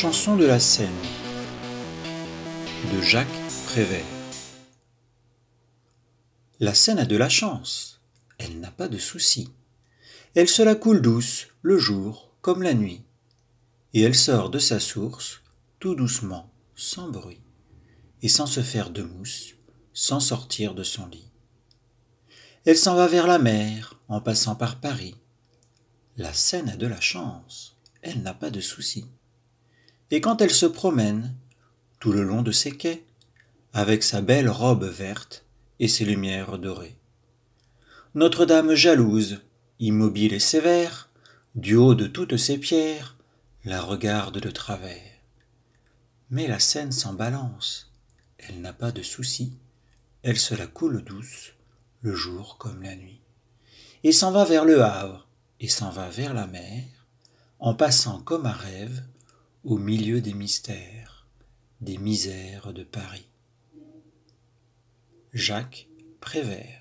Chanson de la Seine de Jacques Prévert La Seine a de la chance, elle n'a pas de soucis. Elle se la coule douce, le jour comme la nuit, et elle sort de sa source, tout doucement, sans bruit, et sans se faire de mousse, sans sortir de son lit. Elle s'en va vers la mer, en passant par Paris. La Seine a de la chance, elle n'a pas de soucis et quand elle se promène, tout le long de ses quais, avec sa belle robe verte et ses lumières dorées. Notre-Dame jalouse, immobile et sévère, du haut de toutes ses pierres, la regarde de travers. Mais la scène s'en balance, elle n'a pas de souci, elle se la coule douce, le jour comme la nuit, et s'en va vers le Havre, et s'en va vers la mer, en passant comme un rêve au milieu des mystères, des misères de Paris. Jacques Prévert